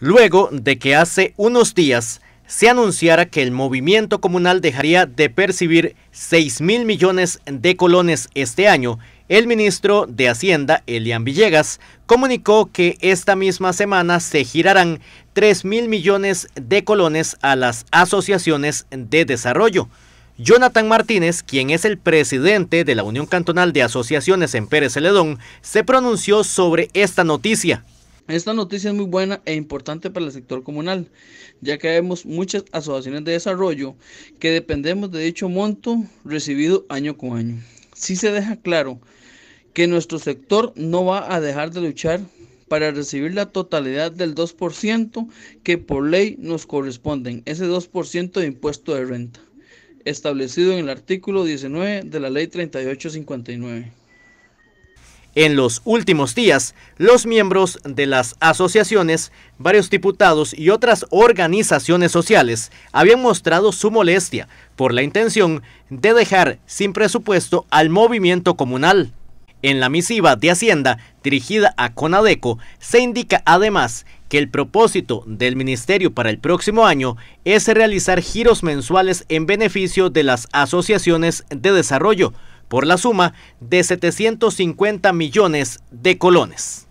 luego de que hace unos días se anunciara que el movimiento comunal dejaría de percibir 6 mil millones de colones este año, el ministro de Hacienda, Elian Villegas, comunicó que esta misma semana se girarán 3 mil millones de colones a las asociaciones de desarrollo. Jonathan Martínez, quien es el presidente de la Unión Cantonal de Asociaciones en Pérez Celedón, se pronunció sobre esta noticia. Esta noticia es muy buena e importante para el sector comunal, ya que vemos muchas asociaciones de desarrollo que dependemos de dicho monto recibido año con año. Sí se deja claro que nuestro sector no va a dejar de luchar para recibir la totalidad del 2% que por ley nos corresponden, ese 2% de impuesto de renta, establecido en el artículo 19 de la ley 3859. En los últimos días, los miembros de las asociaciones, varios diputados y otras organizaciones sociales habían mostrado su molestia por la intención de dejar sin presupuesto al movimiento comunal. En la misiva de Hacienda dirigida a Conadeco se indica además que el propósito del ministerio para el próximo año es realizar giros mensuales en beneficio de las asociaciones de desarrollo, por la suma de 750 millones de colones.